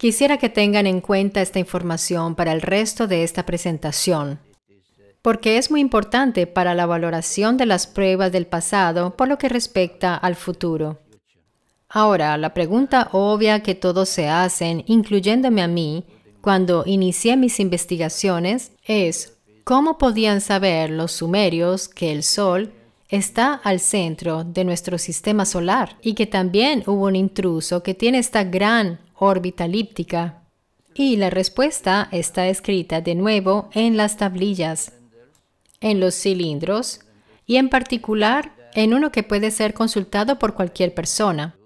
Quisiera que tengan en cuenta esta información para el resto de esta presentación, porque es muy importante para la valoración de las pruebas del pasado por lo que respecta al futuro. Ahora, la pregunta obvia que todos se hacen, incluyéndome a mí, cuando inicié mis investigaciones es, ¿cómo podían saber los sumerios que el Sol está al centro de nuestro sistema solar y que también hubo un intruso que tiene esta gran órbita elíptica. Y la respuesta está escrita de nuevo en las tablillas, en los cilindros y en particular en uno que puede ser consultado por cualquier persona.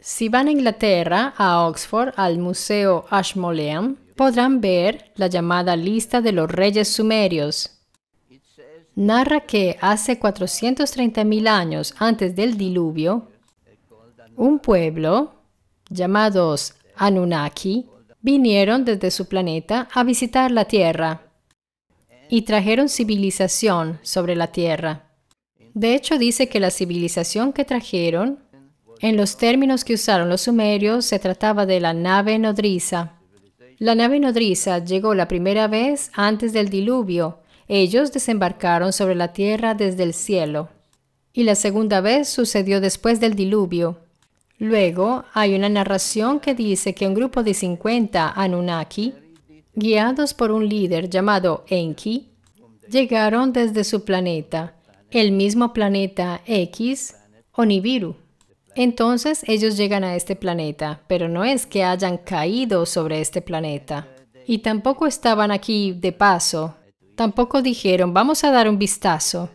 Si van a Inglaterra, a Oxford, al Museo Ashmolean, podrán ver la llamada lista de los reyes sumerios, narra que hace 430.000 años antes del diluvio, un pueblo llamados Anunnaki vinieron desde su planeta a visitar la Tierra y trajeron civilización sobre la Tierra. De hecho, dice que la civilización que trajeron, en los términos que usaron los sumerios, se trataba de la nave nodriza. La nave nodriza llegó la primera vez antes del diluvio ellos desembarcaron sobre la tierra desde el cielo. Y la segunda vez sucedió después del diluvio. Luego hay una narración que dice que un grupo de 50 Anunnaki, guiados por un líder llamado Enki, llegaron desde su planeta, el mismo planeta X, Onibiru. Entonces ellos llegan a este planeta, pero no es que hayan caído sobre este planeta. Y tampoco estaban aquí de paso, Tampoco dijeron, vamos a dar un vistazo.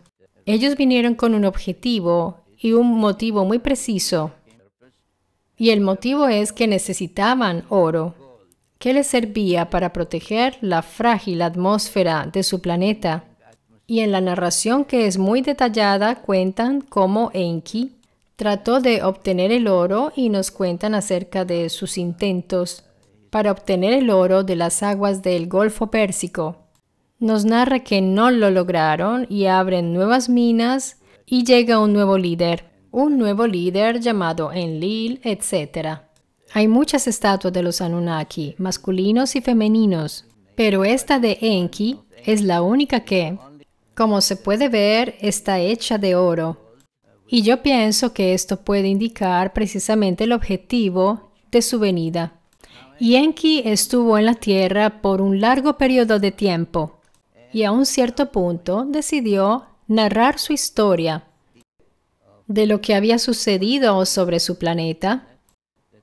Ellos vinieron con un objetivo y un motivo muy preciso. Y el motivo es que necesitaban oro, que les servía para proteger la frágil atmósfera de su planeta. Y en la narración que es muy detallada cuentan cómo Enki trató de obtener el oro y nos cuentan acerca de sus intentos para obtener el oro de las aguas del Golfo Pérsico nos narra que no lo lograron y abren nuevas minas y llega un nuevo líder, un nuevo líder llamado Enlil, etc. Hay muchas estatuas de los Anunnaki, masculinos y femeninos, pero esta de Enki es la única que, como se puede ver, está hecha de oro. Y yo pienso que esto puede indicar precisamente el objetivo de su venida. Y Enki estuvo en la Tierra por un largo periodo de tiempo y a un cierto punto decidió narrar su historia de lo que había sucedido sobre su planeta,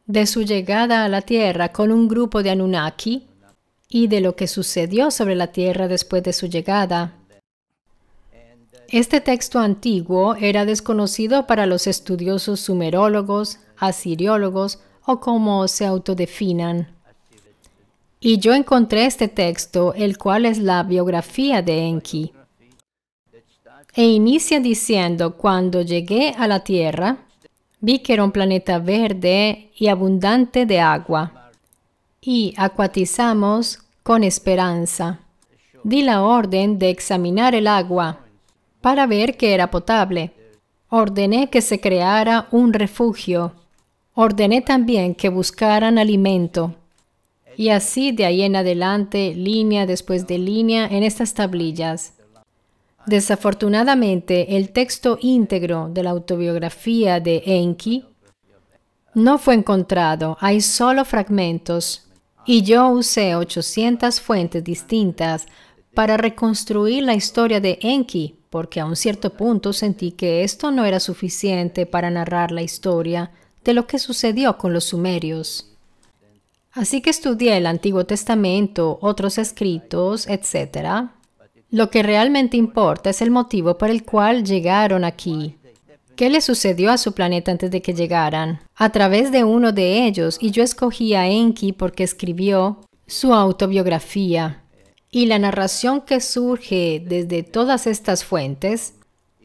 de su llegada a la Tierra con un grupo de Anunnaki y de lo que sucedió sobre la Tierra después de su llegada. Este texto antiguo era desconocido para los estudiosos sumerólogos, asiriólogos o como se autodefinan. Y yo encontré este texto, el cual es la biografía de Enki. E inicia diciendo, cuando llegué a la Tierra, vi que era un planeta verde y abundante de agua, y acuatizamos con esperanza. Di la orden de examinar el agua para ver que era potable. Ordené que se creara un refugio. Ordené también que buscaran alimento y así de ahí en adelante, línea después de línea en estas tablillas. Desafortunadamente, el texto íntegro de la autobiografía de Enki no fue encontrado, hay solo fragmentos. Y yo usé 800 fuentes distintas para reconstruir la historia de Enki, porque a un cierto punto sentí que esto no era suficiente para narrar la historia de lo que sucedió con los sumerios. Así que estudié el Antiguo Testamento, otros escritos, etc. Lo que realmente importa es el motivo por el cual llegaron aquí. ¿Qué le sucedió a su planeta antes de que llegaran? A través de uno de ellos, y yo escogí a Enki porque escribió su autobiografía. Y la narración que surge desde todas estas fuentes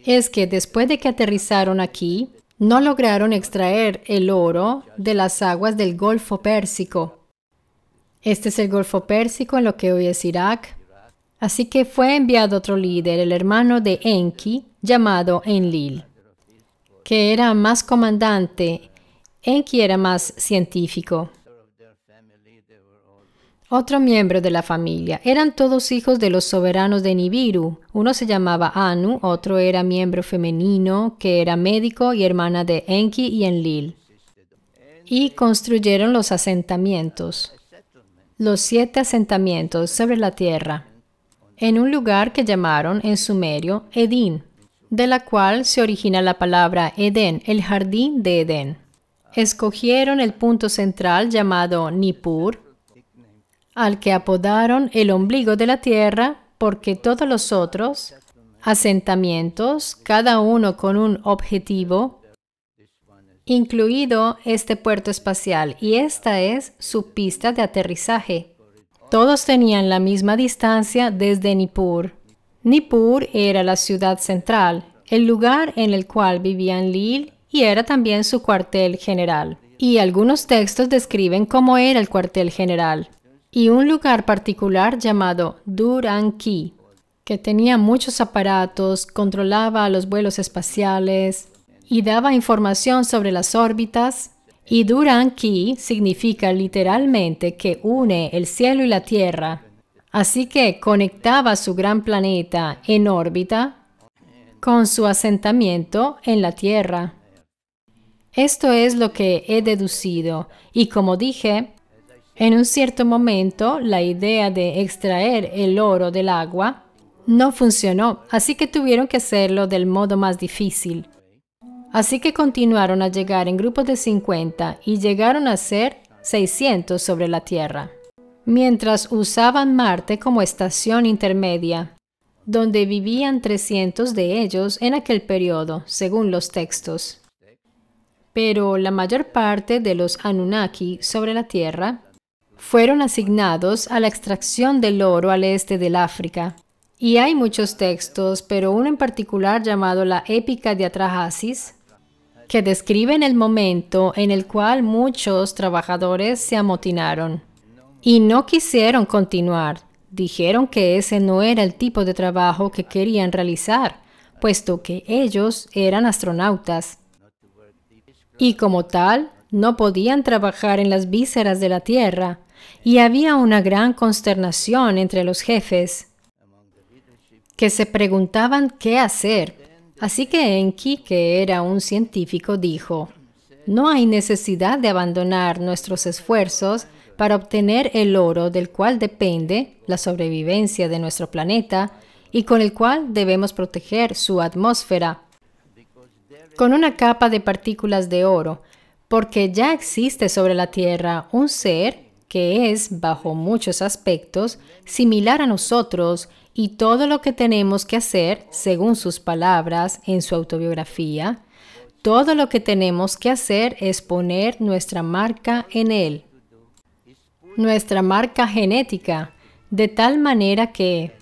es que después de que aterrizaron aquí, no lograron extraer el oro de las aguas del Golfo Pérsico este es el Golfo Pérsico, en lo que hoy es Irak. Así que fue enviado otro líder, el hermano de Enki, llamado Enlil, que era más comandante. Enki era más científico. Otro miembro de la familia. Eran todos hijos de los soberanos de Nibiru. Uno se llamaba Anu, otro era miembro femenino, que era médico y hermana de Enki y Enlil. Y construyeron los asentamientos los siete asentamientos sobre la tierra, en un lugar que llamaron en sumerio Edín, de la cual se origina la palabra Edén, el jardín de Edén. Escogieron el punto central llamado Nippur, al que apodaron el ombligo de la tierra, porque todos los otros asentamientos, cada uno con un objetivo, incluido este puerto espacial y esta es su pista de aterrizaje. Todos tenían la misma distancia desde Nippur. Nippur era la ciudad central, el lugar en el cual vivían Lil y era también su cuartel general. Y algunos textos describen cómo era el cuartel general y un lugar particular llamado Duranki, que tenía muchos aparatos, controlaba los vuelos espaciales, y daba información sobre las órbitas. Y Ki significa literalmente que une el cielo y la tierra. Así que conectaba su gran planeta en órbita con su asentamiento en la Tierra. Esto es lo que he deducido y como dije, en un cierto momento la idea de extraer el oro del agua no funcionó, así que tuvieron que hacerlo del modo más difícil. Así que continuaron a llegar en grupos de 50 y llegaron a ser 600 sobre la Tierra, mientras usaban Marte como estación intermedia, donde vivían 300 de ellos en aquel periodo, según los textos. Pero la mayor parte de los Anunnaki sobre la Tierra fueron asignados a la extracción del oro al este del África. Y hay muchos textos, pero uno en particular llamado la Épica de Atrahasis, que describen el momento en el cual muchos trabajadores se amotinaron y no quisieron continuar. Dijeron que ese no era el tipo de trabajo que querían realizar, puesto que ellos eran astronautas. Y como tal, no podían trabajar en las vísceras de la Tierra, y había una gran consternación entre los jefes, que se preguntaban qué hacer Así que Enki, que era un científico, dijo, no hay necesidad de abandonar nuestros esfuerzos para obtener el oro del cual depende la sobrevivencia de nuestro planeta y con el cual debemos proteger su atmósfera con una capa de partículas de oro, porque ya existe sobre la Tierra un ser que es, bajo muchos aspectos, similar a nosotros y todo lo que tenemos que hacer, según sus palabras en su autobiografía, todo lo que tenemos que hacer es poner nuestra marca en él, nuestra marca genética, de tal manera que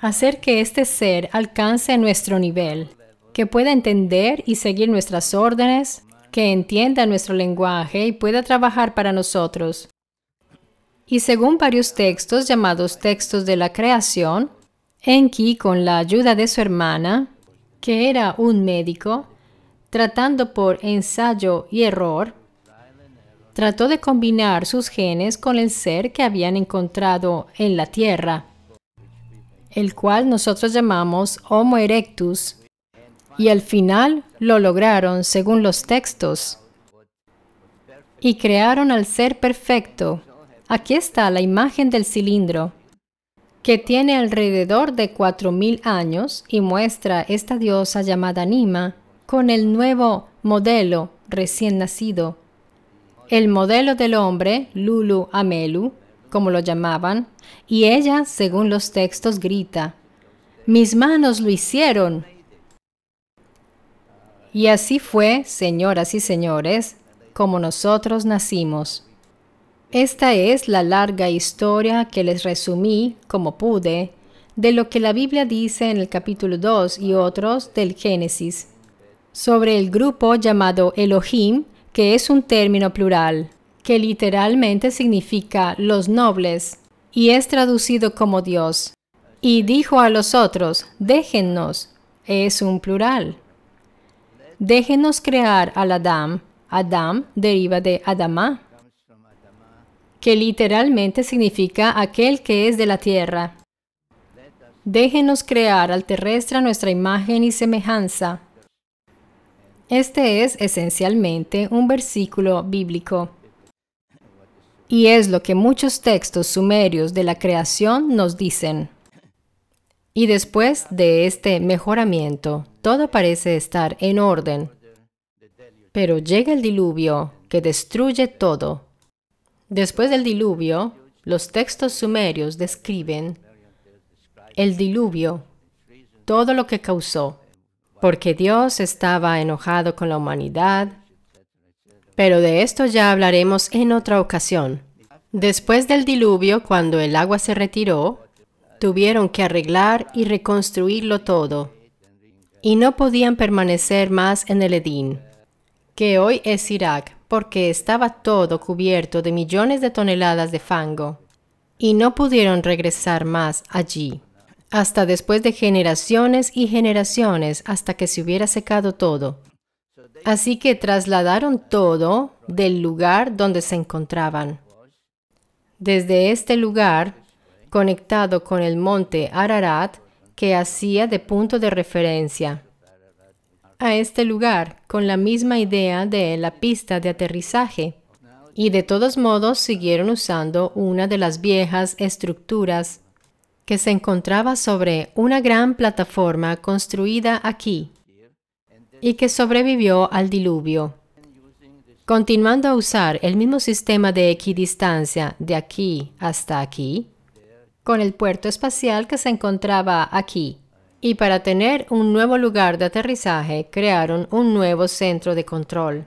hacer que este ser alcance nuestro nivel, que pueda entender y seguir nuestras órdenes, que entienda nuestro lenguaje y pueda trabajar para nosotros. Y según varios textos llamados textos de la creación, Enki, con la ayuda de su hermana, que era un médico, tratando por ensayo y error, trató de combinar sus genes con el ser que habían encontrado en la Tierra, el cual nosotros llamamos Homo erectus, y al final lo lograron según los textos, y crearon al ser perfecto. Aquí está la imagen del cilindro que tiene alrededor de 4.000 años y muestra esta diosa llamada Nima con el nuevo modelo recién nacido. El modelo del hombre, Lulu Amelu, como lo llamaban, y ella, según los textos, grita, mis manos lo hicieron. Y así fue, señoras y señores, como nosotros nacimos. Esta es la larga historia que les resumí, como pude, de lo que la Biblia dice en el capítulo 2 y otros del Génesis, sobre el grupo llamado Elohim, que es un término plural, que literalmente significa los nobles, y es traducido como Dios. Y dijo a los otros, déjennos, es un plural. Déjenos crear al Adam. Adam deriva de Adamá que literalmente significa aquel que es de la tierra. Déjenos crear al terrestre nuestra imagen y semejanza. Este es esencialmente un versículo bíblico. Y es lo que muchos textos sumerios de la creación nos dicen. Y después de este mejoramiento, todo parece estar en orden. Pero llega el diluvio que destruye todo Después del diluvio, los textos sumerios describen el diluvio, todo lo que causó, porque Dios estaba enojado con la humanidad, pero de esto ya hablaremos en otra ocasión. Después del diluvio, cuando el agua se retiró, tuvieron que arreglar y reconstruirlo todo, y no podían permanecer más en el Edín, que hoy es Irak porque estaba todo cubierto de millones de toneladas de fango, y no pudieron regresar más allí, hasta después de generaciones y generaciones hasta que se hubiera secado todo. Así que trasladaron todo del lugar donde se encontraban. Desde este lugar, conectado con el monte Ararat, que hacía de punto de referencia a este lugar con la misma idea de la pista de aterrizaje y de todos modos siguieron usando una de las viejas estructuras que se encontraba sobre una gran plataforma construida aquí y que sobrevivió al diluvio. Continuando a usar el mismo sistema de equidistancia de aquí hasta aquí, con el puerto espacial que se encontraba aquí y para tener un nuevo lugar de aterrizaje crearon un nuevo centro de control.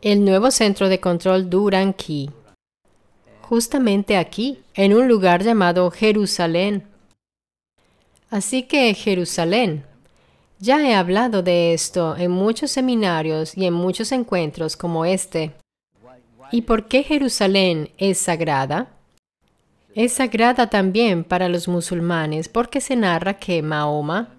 El nuevo centro de control Duran Key. Justamente aquí, en un lugar llamado Jerusalén. Así que Jerusalén. Ya he hablado de esto en muchos seminarios y en muchos encuentros como este. ¿Y por qué Jerusalén es sagrada? Es sagrada también para los musulmanes porque se narra que Mahoma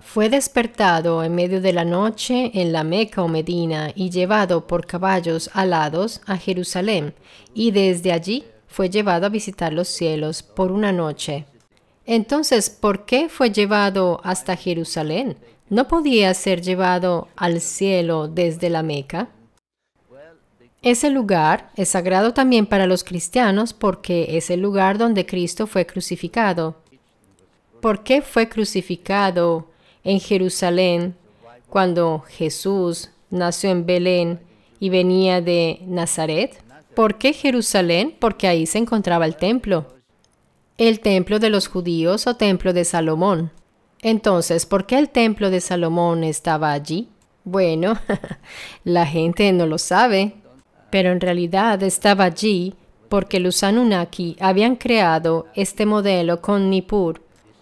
fue despertado en medio de la noche en la Meca o Medina y llevado por caballos alados a Jerusalén y desde allí fue llevado a visitar los cielos por una noche. Entonces, ¿por qué fue llevado hasta Jerusalén? ¿No podía ser llevado al cielo desde la Meca? Ese lugar es sagrado también para los cristianos porque es el lugar donde Cristo fue crucificado. ¿Por qué fue crucificado en Jerusalén cuando Jesús nació en Belén y venía de Nazaret? ¿Por qué Jerusalén? Porque ahí se encontraba el templo. El templo de los judíos o templo de Salomón. Entonces, ¿por qué el templo de Salomón estaba allí? Bueno, la gente no lo sabe pero en realidad estaba allí porque los Anunnaki habían creado este modelo con Nippur,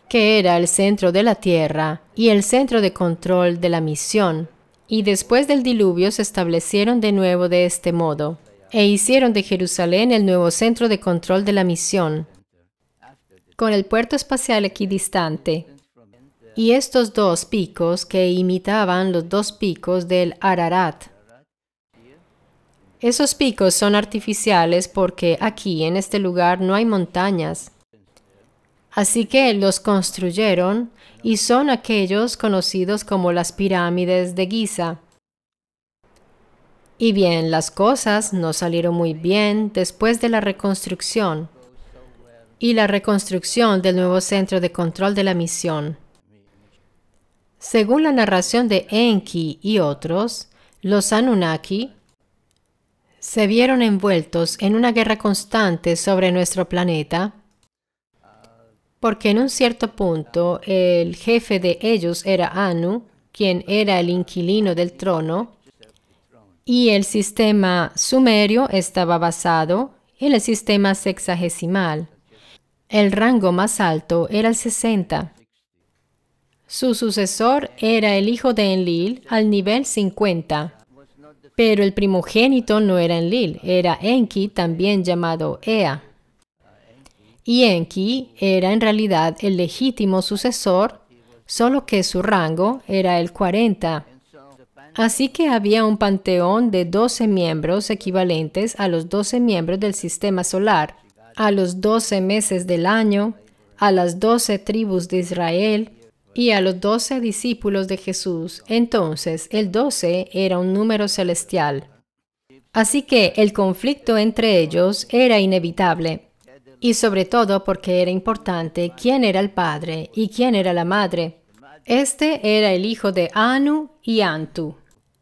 que era el centro de la Tierra y el centro de control de la misión. Y después del diluvio se establecieron de nuevo de este modo, e hicieron de Jerusalén el nuevo centro de control de la misión, con el puerto espacial equidistante. Y estos dos picos que imitaban los dos picos del Ararat, esos picos son artificiales porque aquí en este lugar no hay montañas. Así que los construyeron y son aquellos conocidos como las pirámides de Giza. Y bien, las cosas no salieron muy bien después de la reconstrucción y la reconstrucción del nuevo centro de control de la misión. Según la narración de Enki y otros, los Anunnaki se vieron envueltos en una guerra constante sobre nuestro planeta, porque en un cierto punto el jefe de ellos era Anu, quien era el inquilino del trono, y el sistema sumerio estaba basado en el sistema sexagesimal. El rango más alto era el 60. Su sucesor era el hijo de Enlil al nivel 50. Pero el primogénito no era Enlil, era Enki, también llamado Ea. Y Enki era en realidad el legítimo sucesor, solo que su rango era el 40. Así que había un panteón de 12 miembros equivalentes a los 12 miembros del sistema solar, a los 12 meses del año, a las 12 tribus de Israel, y a los doce discípulos de Jesús. Entonces, el doce era un número celestial. Así que el conflicto entre ellos era inevitable, y sobre todo porque era importante quién era el padre y quién era la madre. Este era el hijo de Anu y Antu.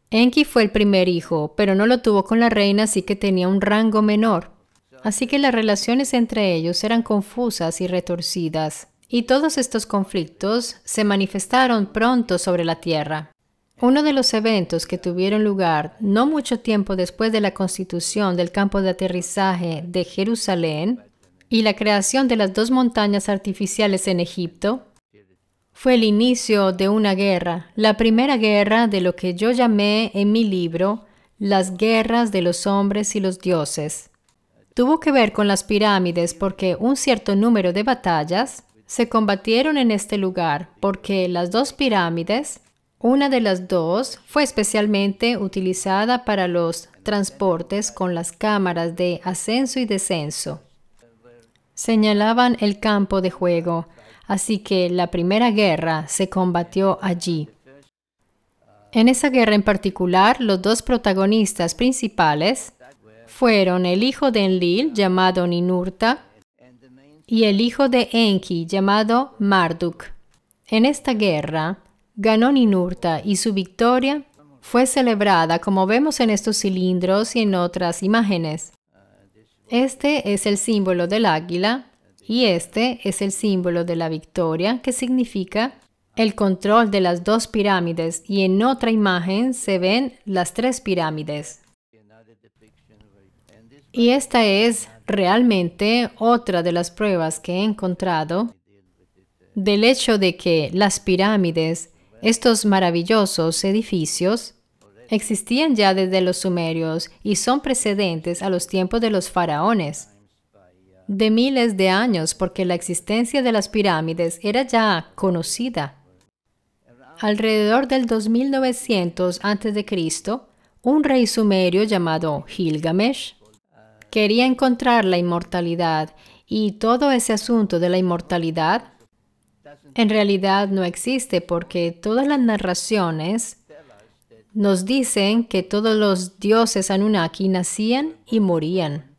Enki fue el primer hijo, pero no lo tuvo con la reina, así que tenía un rango menor. Así que las relaciones entre ellos eran confusas y retorcidas y todos estos conflictos se manifestaron pronto sobre la tierra. Uno de los eventos que tuvieron lugar no mucho tiempo después de la constitución del campo de aterrizaje de Jerusalén y la creación de las dos montañas artificiales en Egipto fue el inicio de una guerra, la primera guerra de lo que yo llamé en mi libro las guerras de los hombres y los dioses. Tuvo que ver con las pirámides porque un cierto número de batallas se combatieron en este lugar porque las dos pirámides, una de las dos, fue especialmente utilizada para los transportes con las cámaras de ascenso y descenso. Señalaban el campo de juego, así que la primera guerra se combatió allí. En esa guerra en particular, los dos protagonistas principales fueron el hijo de Enlil, llamado Ninurta, y el hijo de Enki llamado Marduk. En esta guerra, ganó Ninurta y su victoria fue celebrada como vemos en estos cilindros y en otras imágenes. Este es el símbolo del águila y este es el símbolo de la victoria que significa el control de las dos pirámides y en otra imagen se ven las tres pirámides. Y esta es Realmente, otra de las pruebas que he encontrado del hecho de que las pirámides, estos maravillosos edificios, existían ya desde los sumerios y son precedentes a los tiempos de los faraones de miles de años porque la existencia de las pirámides era ya conocida. Alrededor del 2900 a.C., un rey sumerio llamado Gilgamesh quería encontrar la inmortalidad y todo ese asunto de la inmortalidad en realidad no existe porque todas las narraciones nos dicen que todos los dioses Anunnaki nacían y morían.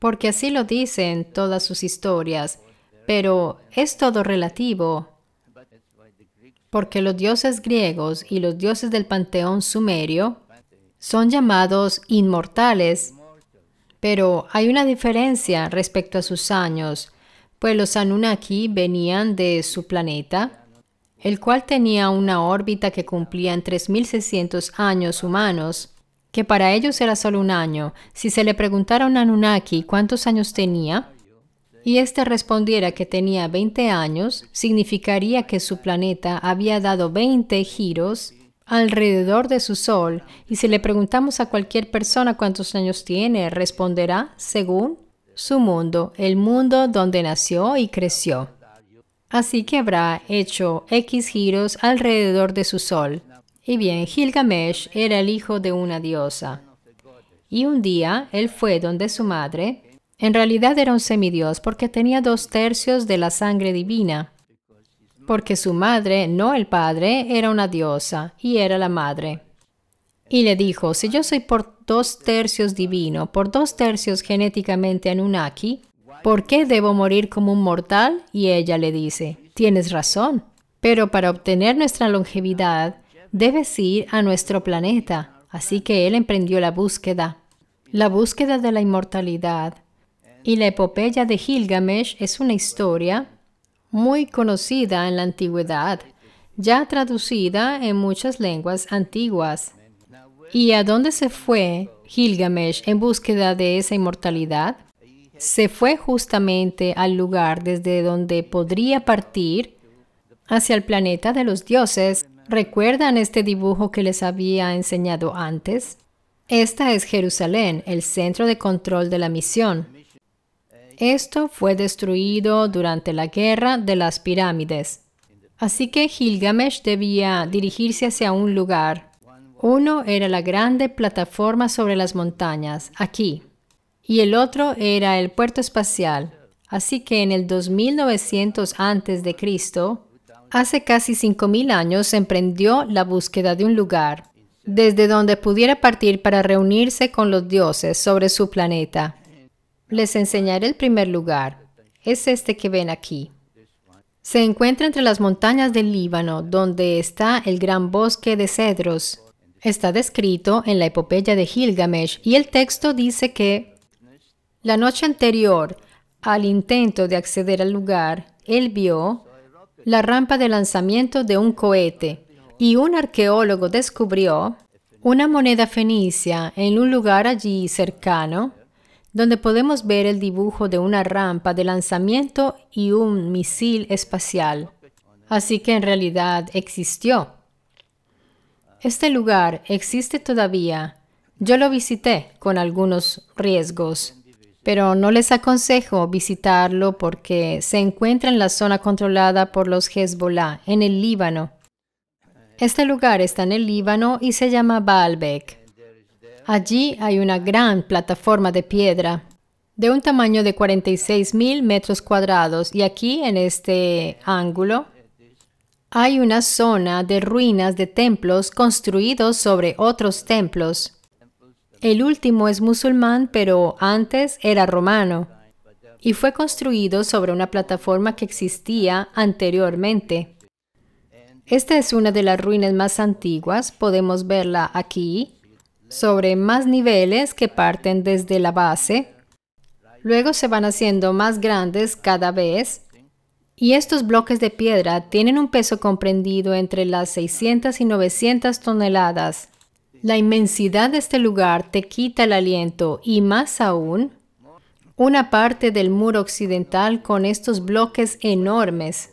Porque así lo dicen todas sus historias, pero es todo relativo. Porque los dioses griegos y los dioses del panteón sumerio son llamados inmortales pero hay una diferencia respecto a sus años, pues los Anunnaki venían de su planeta, el cual tenía una órbita que cumplía en 3.600 años humanos, que para ellos era solo un año. Si se le preguntara a un Anunnaki cuántos años tenía, y éste respondiera que tenía 20 años, significaría que su planeta había dado 20 giros alrededor de su sol y si le preguntamos a cualquier persona cuántos años tiene, responderá según su mundo, el mundo donde nació y creció. Así que habrá hecho X giros alrededor de su sol. Y bien, Gilgamesh era el hijo de una diosa. Y un día él fue donde su madre, en realidad era un semidios porque tenía dos tercios de la sangre divina porque su madre, no el padre, era una diosa y era la madre. Y le dijo, si yo soy por dos tercios divino, por dos tercios genéticamente Anunnaki, ¿por qué debo morir como un mortal? Y ella le dice, tienes razón, pero para obtener nuestra longevidad, debes ir a nuestro planeta. Así que él emprendió la búsqueda, la búsqueda de la inmortalidad. Y la epopeya de Gilgamesh es una historia muy conocida en la antigüedad, ya traducida en muchas lenguas antiguas. ¿Y a dónde se fue Gilgamesh en búsqueda de esa inmortalidad? Se fue justamente al lugar desde donde podría partir hacia el planeta de los dioses. ¿Recuerdan este dibujo que les había enseñado antes? Esta es Jerusalén, el centro de control de la misión. Esto fue destruido durante la guerra de las pirámides. Así que Gilgamesh debía dirigirse hacia un lugar. Uno era la grande plataforma sobre las montañas, aquí, y el otro era el puerto espacial. Así que en el 2900 antes de hace casi 5000 años emprendió la búsqueda de un lugar desde donde pudiera partir para reunirse con los dioses sobre su planeta. Les enseñaré el primer lugar. Es este que ven aquí. Se encuentra entre las montañas del Líbano, donde está el gran bosque de cedros. Está descrito en la epopeya de Gilgamesh y el texto dice que la noche anterior al intento de acceder al lugar, él vio la rampa de lanzamiento de un cohete y un arqueólogo descubrió una moneda fenicia en un lugar allí cercano donde podemos ver el dibujo de una rampa de lanzamiento y un misil espacial. Así que en realidad existió. Este lugar existe todavía. Yo lo visité con algunos riesgos, pero no les aconsejo visitarlo porque se encuentra en la zona controlada por los Hezbollah, en el Líbano. Este lugar está en el Líbano y se llama Baalbek. Allí hay una gran plataforma de piedra de un tamaño de 46,000 metros cuadrados y aquí en este ángulo hay una zona de ruinas de templos construidos sobre otros templos. El último es musulmán, pero antes era romano y fue construido sobre una plataforma que existía anteriormente. Esta es una de las ruinas más antiguas, podemos verla aquí sobre más niveles que parten desde la base. Luego se van haciendo más grandes cada vez. Y estos bloques de piedra tienen un peso comprendido entre las 600 y 900 toneladas. La inmensidad de este lugar te quita el aliento y más aún, una parte del muro occidental con estos bloques enormes.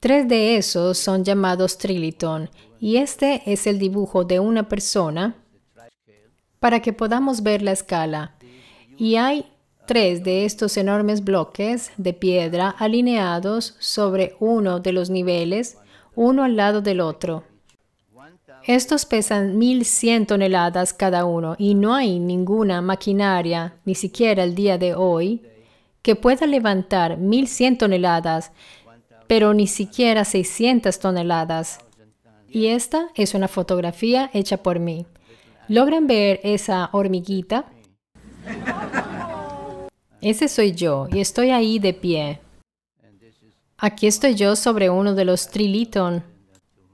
Tres de esos son llamados trilitón y este es el dibujo de una persona para que podamos ver la escala. Y hay tres de estos enormes bloques de piedra alineados sobre uno de los niveles, uno al lado del otro. Estos pesan 1.100 toneladas cada uno y no hay ninguna maquinaria, ni siquiera el día de hoy, que pueda levantar 1.100 toneladas pero ni siquiera 600 toneladas. Y esta es una fotografía hecha por mí. ¿Logran ver esa hormiguita? Ese soy yo y estoy ahí de pie. Aquí estoy yo sobre uno de los triliton.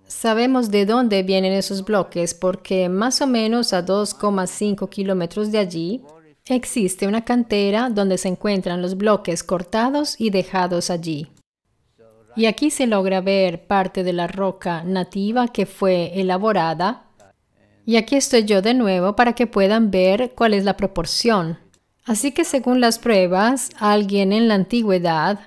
Sabemos de dónde vienen esos bloques porque más o menos a 2,5 kilómetros de allí existe una cantera donde se encuentran los bloques cortados y dejados allí. Y aquí se logra ver parte de la roca nativa que fue elaborada. Y aquí estoy yo de nuevo para que puedan ver cuál es la proporción. Así que según las pruebas, alguien en la antigüedad,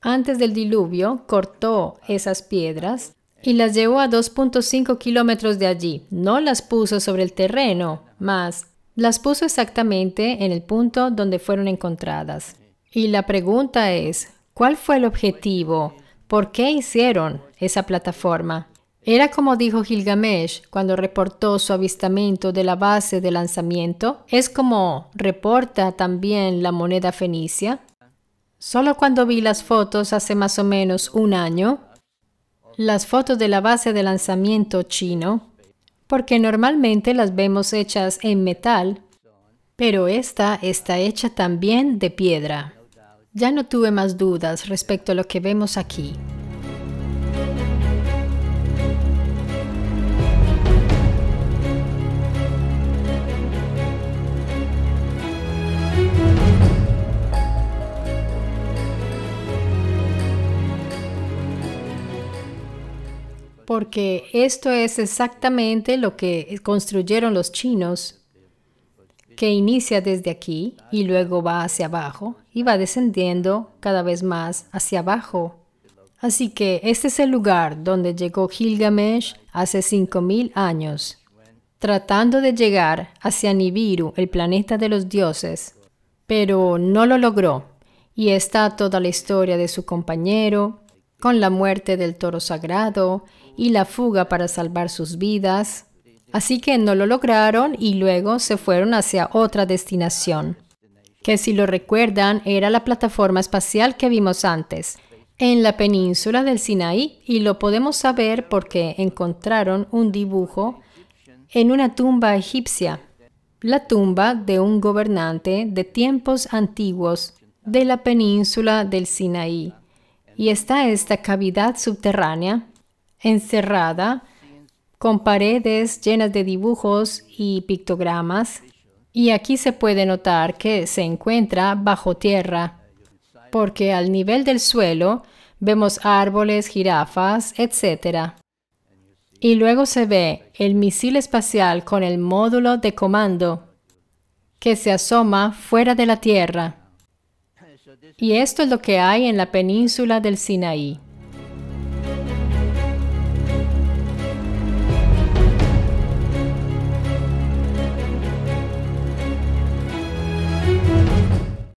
antes del diluvio, cortó esas piedras y las llevó a 2.5 kilómetros de allí. No las puso sobre el terreno, más las puso exactamente en el punto donde fueron encontradas. Y la pregunta es, ¿cuál fue el objetivo? ¿Por qué hicieron esa plataforma? Era como dijo Gilgamesh cuando reportó su avistamiento de la base de lanzamiento, es como reporta también la moneda fenicia. Solo cuando vi las fotos hace más o menos un año, las fotos de la base de lanzamiento chino, porque normalmente las vemos hechas en metal, pero esta está hecha también de piedra. Ya no tuve más dudas respecto a lo que vemos aquí. Porque esto es exactamente lo que construyeron los chinos que inicia desde aquí y luego va hacia abajo y va descendiendo cada vez más hacia abajo. Así que este es el lugar donde llegó Gilgamesh hace 5.000 años, tratando de llegar hacia Nibiru, el planeta de los dioses, pero no lo logró. Y está toda la historia de su compañero, con la muerte del toro sagrado y la fuga para salvar sus vidas, Así que no lo lograron y luego se fueron hacia otra destinación, que si lo recuerdan era la plataforma espacial que vimos antes, en la península del Sinaí, y lo podemos saber porque encontraron un dibujo en una tumba egipcia, la tumba de un gobernante de tiempos antiguos de la península del Sinaí. Y está esta cavidad subterránea encerrada con paredes llenas de dibujos y pictogramas. Y aquí se puede notar que se encuentra bajo tierra, porque al nivel del suelo vemos árboles, jirafas, etc. Y luego se ve el misil espacial con el módulo de comando que se asoma fuera de la tierra. Y esto es lo que hay en la península del Sinaí.